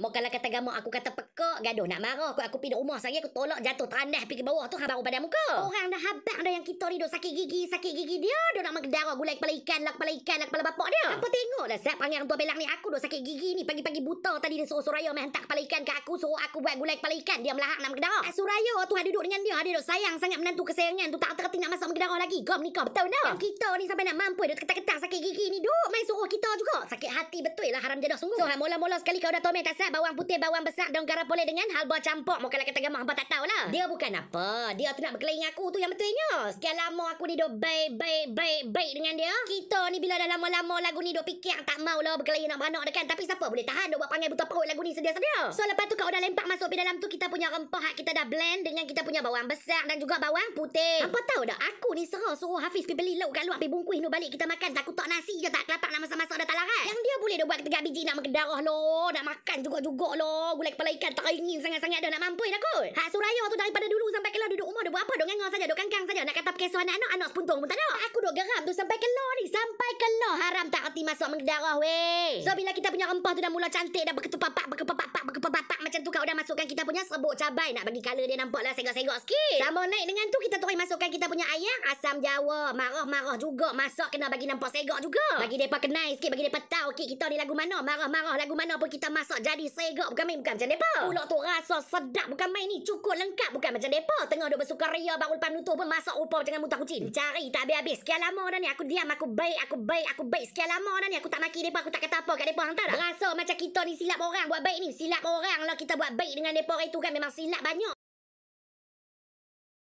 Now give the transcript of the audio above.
Mau kalau kata gamak aku kata pekak, gaduh nak marah. Aku, aku pindah rumah saya aku tolak jatuh terandah pergi bawah tu, baru pada muka. Orang dah habak dah yang kita ni, duk sakit gigi, sakit gigi dia. Dia nak mengedara gulai kepala ikan lah, kepala ikan lah, kepala bapak dia. Apa tengok lah, siap panggil tua belang ni, aku duk sakit gigi ni. Pagi-pagi buta tadi dia suruh Suraya main hantar kepala ikan ke aku, suruh aku buat gulai kepala ikan. Dia melahak nak mengedara. Ah, Suraya tu ada duduk dengan dia, dia duk sayang sangat menantu kesayangan tu. Tak terhati nak masuk mengedara lagi. Gom nikah, betul tak? Yang kita ni sampai nak mampu, duk ketak-ketak sakit gigi ni, duk. Main suruh kita juga. Sakit hati betul lah, haram jadah sungguh. So, mula-mula sekali kau dah tomek tak lah bawang putih bawang besar daun garam boleh dengan halba campur mungkin lah kata gamak mampat tak tahu lah dia bukan apa dia tu nak berkelahi dengan aku tu yang betulnya sekian lama aku ni dok baik baik baik baik dengan dia kita ni bila dah lama-lama lagu ni dok fikir ah, tak mau lah berkelahi nak beranak dekat tapi siapa boleh tahan dok buat panggil buta perut lagu ni sedia-sedia so lepas tu kau dah lempak masuk pi dalam tu kita punya rempah kita dah blend dengan kita punya bawang besar dan juga bawang putih apa tahu dah aku ni serah suruh Hafiz pergi beli lauk kat luar pergi bungkuih balik kita makan takut tak nasi je tak kelapak nak masak-masak dah talaran yang dia boleh dok buat ketegak biji nak mengedarah lo nak makan juga tengok jugalah gulai kepala ikan tak ingin sangat-sangat dah nak mampu. dah kot. Hak suraya tu daripada dulu sampai kelah duduk rumah dah buat apa dok ngengau saja dok kangkang saja nak kata kesoh anak-anak anak sepuntung pun tak ada. Aku dok geram tu sampai kelah ni sampai kelah haram tak erti masuk mendarah weh. So bila kita punya rempah tu dah mula cantik dah berketupak-pak berketupak-pak berketupak kakak dah masukkan kita punya serbuk cabai nak bagi color dia nampaklah segak-segak sikit. Sama naik dengan tu kita terus masukkan kita punya ayam asam jawa. Marah-marah juga masak kena bagi nampak segak juga. Bagi depa kenai sikit bagi depa tahu okey kita ni lagu mana. Marah-marah lagu mana pun kita masak jadi segak bukan main bukan macam depa. Pulak tu rasa sedap bukan main ni. Cukup lengkap bukan macam depa. Tengah duk bersukaria baru lepas nutuh pun masak rupa jangan muntah kucing. Cari tak habis-habis. Sekian lama dah ni aku diam aku baik aku baik aku baik. Sekian lama dah ni aku tak maki depa aku tak kata apa kat depa hang tahu tak? Rasa macam kita ni silap orang buat baik ni. Silap orang lah kita buat buat baik dengan mereka orang itu kan memang silap banyak.